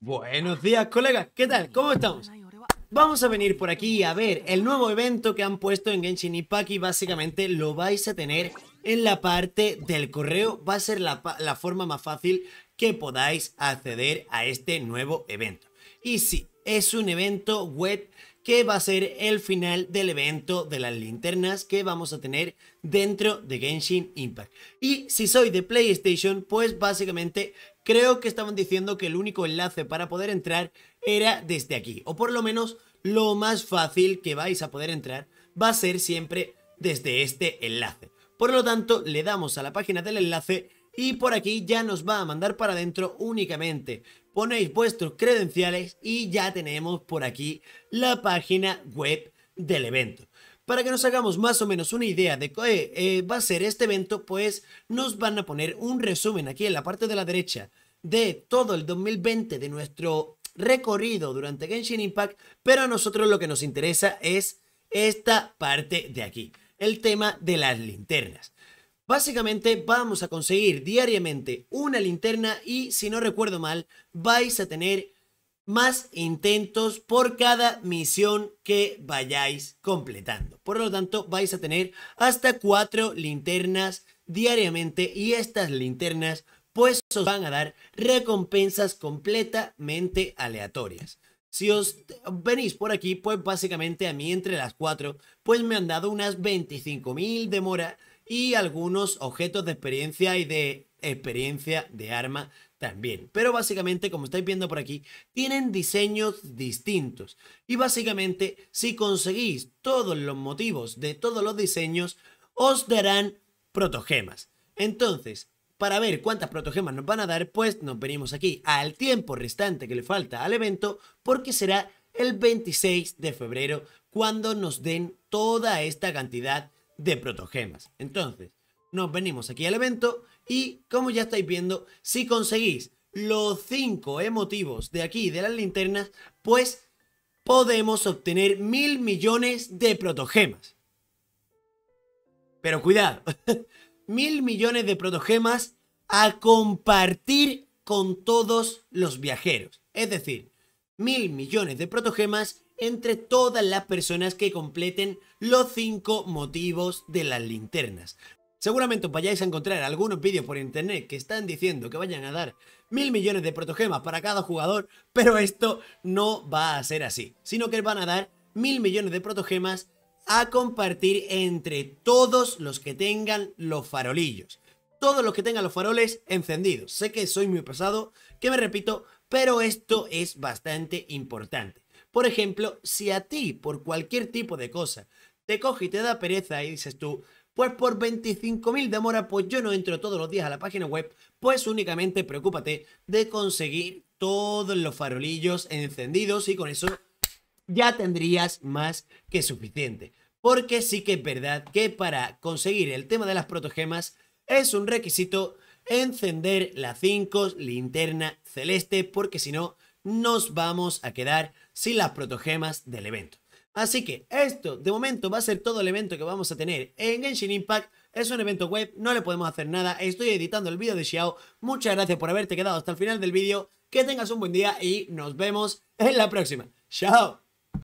Buenos días, colegas. ¿Qué tal? ¿Cómo estamos? Vamos a venir por aquí a ver el nuevo evento que han puesto en Genshin Impact y básicamente lo vais a tener en la parte del correo. Va a ser la, la forma más fácil que podáis acceder a este nuevo evento. Y sí, es un evento web que va a ser el final del evento de las linternas que vamos a tener dentro de Genshin Impact. Y si soy de PlayStation, pues básicamente creo que estaban diciendo que el único enlace para poder entrar era desde aquí, o por lo menos lo más fácil que vais a poder entrar va a ser siempre desde este enlace. Por lo tanto, le damos a la página del enlace y por aquí ya nos va a mandar para adentro únicamente. Ponéis vuestros credenciales y ya tenemos por aquí la página web del evento. Para que nos hagamos más o menos una idea de qué eh, va a ser este evento, pues nos van a poner un resumen aquí en la parte de la derecha de todo el 2020 de nuestro recorrido durante Genshin Impact, pero a nosotros lo que nos interesa es esta parte de aquí, el tema de las linternas. Básicamente vamos a conseguir diariamente una linterna y si no recuerdo mal vais a tener más intentos por cada misión que vayáis completando. Por lo tanto vais a tener hasta cuatro linternas diariamente y estas linternas pues os van a dar recompensas completamente aleatorias. Si os venís por aquí, pues básicamente a mí entre las cuatro, pues me han dado unas 25.000 de mora, y algunos objetos de experiencia y de experiencia de arma también. Pero básicamente, como estáis viendo por aquí, tienen diseños distintos. Y básicamente, si conseguís todos los motivos de todos los diseños, os darán protogemas. Entonces, para ver cuántas protogemas nos van a dar, pues nos venimos aquí al tiempo restante que le falta al evento, porque será el 26 de febrero cuando nos den toda esta cantidad de protogemas. Entonces, nos venimos aquí al evento y como ya estáis viendo, si conseguís los 5 emotivos de aquí de las linternas, pues podemos obtener mil millones de protogemas. Pero cuidado, mil millones de protogemas a compartir con todos los viajeros. Es decir, mil millones de protogemas entre todas las personas que completen los 5 motivos de las linternas. Seguramente os vayáis a encontrar algunos vídeos por internet que están diciendo que vayan a dar mil millones de protogemas para cada jugador, pero esto no va a ser así, sino que van a dar mil millones de protogemas a compartir entre todos los que tengan los farolillos. Todos los que tengan los faroles encendidos. Sé que soy muy pesado, que me repito, pero esto es bastante importante. Por ejemplo, si a ti, por cualquier tipo de cosa, te coge y te da pereza y dices tú, pues por 25.000 de mora, pues yo no entro todos los días a la página web, pues únicamente preocúpate de conseguir todos los farolillos encendidos y con eso ya tendrías más que suficiente. Porque sí que es verdad que para conseguir el tema de las protogemas es un requisito encender la 5 linterna celeste porque si no nos vamos a quedar sin las protogemas del evento. Así que esto de momento va a ser todo el evento que vamos a tener en Genshin Impact. Es un evento web, no le podemos hacer nada. Estoy editando el vídeo de Xiao. Muchas gracias por haberte quedado hasta el final del vídeo. Que tengas un buen día y nos vemos en la próxima. ¡Chao!